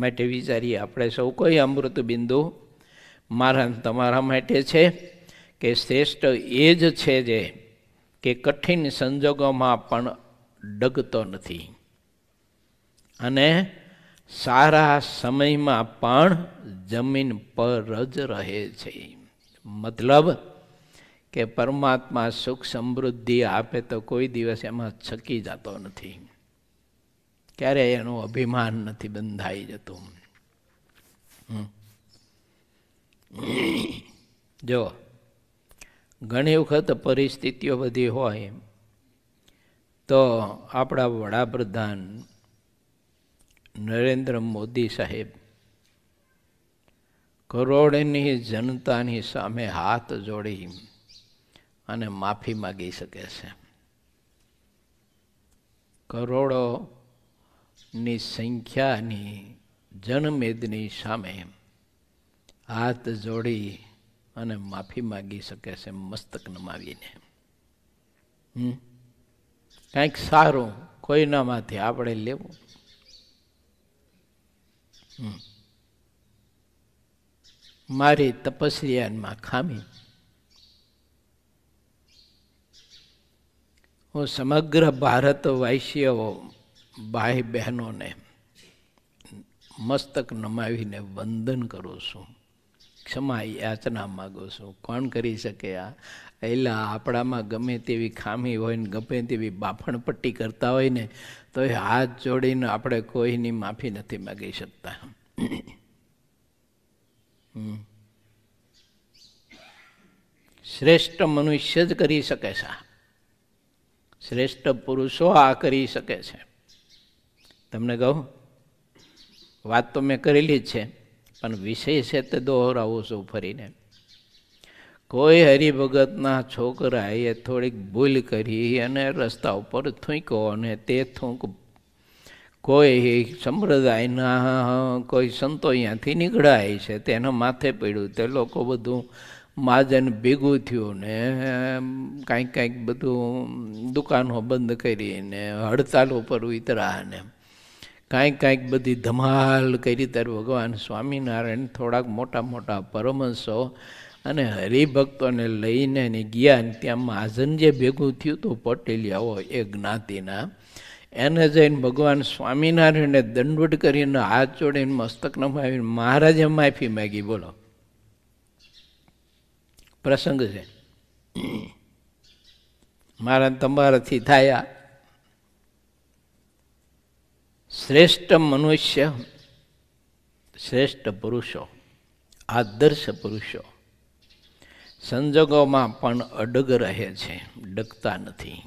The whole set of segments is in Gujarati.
માટે વિચારીએ આપણે સૌ કોઈ અમૃત બિંદુ મારા તમારા માટે છે કે શ્રેષ્ઠ એ જ છે જે કે કઠિન સંજોગોમાં પણ ડગતો નથી અને સારા સમયમાં પણ જમીન પર જ રહે છે મતલબ કે પરમાત્મા સુખ સમૃદ્ધિ આપે તો કોઈ દિવસ એમાં છકી જતો નથી ક્યારેય એનું અભિમાન નથી બંધાઈ જતું જો ઘણી વખત પરિસ્થિતિઓ બધી હોય તો આપણા વડાપ્રધાન નરેન્દ્ર મોદી સાહેબ કરોડની જનતાની સામે હાથ જોડી અને માફી માગી શકે છે કરોડો ની સંખ્યાની જનમેદની સામે હાથ જોડી અને માફી માગી શકે છે મસ્તક નમાવીને કંઈક સારું કોઈનામાંથી આપણે લેવું મારી તપસ્યામાં ખામી હું સમગ્ર ભારત ભારતવાસીઓ ભાઈ બહેનોને મસ્તક નમાવીને વંદન કરું છું ક્ષમા યાચના માગું છું કોણ કરી શકે આ એલા આપણામાં ગમે તેવી ખામી હોય ને ગમે તેવી બાફણપટ્ટી કરતા હોય ને તો એ હાથ જોડીને આપણે કોઈની માફી નથી માગી શકતા શ્રેષ્ઠ મનુષ્ય જ કરી શકે છે શ્રેષ્ઠ પુરુષો આ કરી શકે છે તમને કહું વાત તો મેં કરેલી જ છે પણ વિષય છે તે દોહરાવું છું ફરીને કોઈ હરિભગતના છોકરાએ થોડીક ભૂલ કરી અને રસ્તા ઉપર થૂંક્યો અને તે થૂંક કોઈ સંપ્રદાયના કોઈ સંતો અહીંયાથી નીકળાય છે તેના માથે પડ્યું તે લોકો બધું માજન ભેગું થયું ને કાંઈક કાંઈક બધું દુકાનો બંધ કરીને હડતાલ ઉપર ઉતરા ને એમ કાંઈક કાંઈક બધી ધમાલ કરી ત્યારે ભગવાન સ્વામિનારાયણ થોડાક મોટા મોટા પરમહંસો અને હરિભક્તોને લઈને એને ગયા અને ત્યાં મહાજન જે ભેગું થયું હતું પટેલિયાઓ એ જ્ઞાતિના એને જઈને ભગવાન સ્વામિનારાયણને દંડવટ કરીને હાથ જોડીને મસ્તક નમાવીને મહારાજે માફી માગી બોલો પ્રસંગ છે મારા તમારાથી થયા શ્રેષ્ઠ મનુષ્ય શ્રેષ્ઠ પુરુષો આદર્શ પુરુષો સંજોગોમાં પણ અડગ રહે છે ડગતા નથી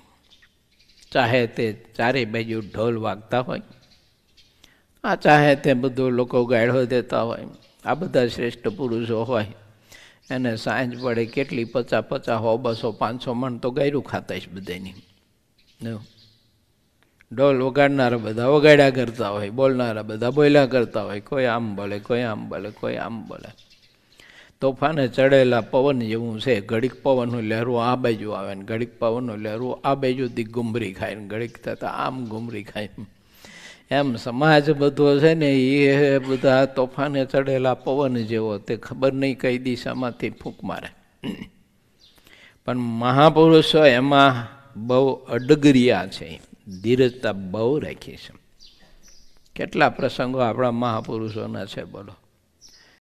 ચાહે તે ચારે બાજુ ઢોલ વાગતા હોય આ ચાહે તે બધું લોકો ગાળો દેતા હોય આ બધા શ્રેષ્ઠ પુરુષો હોય એને સાંજ પડે કેટલી પચા પચાસ હો બસો પાંચસો મણ તો ગાયરું ખાતા છે બધાની ઢોલ વગાડનારા બધા વગાડ્યા કરતા હોય બોલનારા બધા બોલ્યા કરતા હોય કોઈ આમ બોલે કોઈ આમ બોલે કોઈ આમ બોલે તોફાને ચડેલા પવન જેવું છે ઘડીક પવનનું લહેરું આ બાજુ આવે ને ઘડીક પવનનું લહેરું આ બાજુથી ગુમરી ખાય ને ઘડીક થતાં આમ ગુમરી ખાય એમ સમાજ બધો છે ને એ બધા તોફાને ચડેલા પવન જેવો તે ખબર નહીં કઈ દિશામાંથી ફૂંક મારે પણ મહાપુરુષો એમાં બહુ અડગરિયા છે ધીરજતા બહુ રાખી છે કેટલા પ્રસંગો આપણા મહાપુરુષોના છે બોલો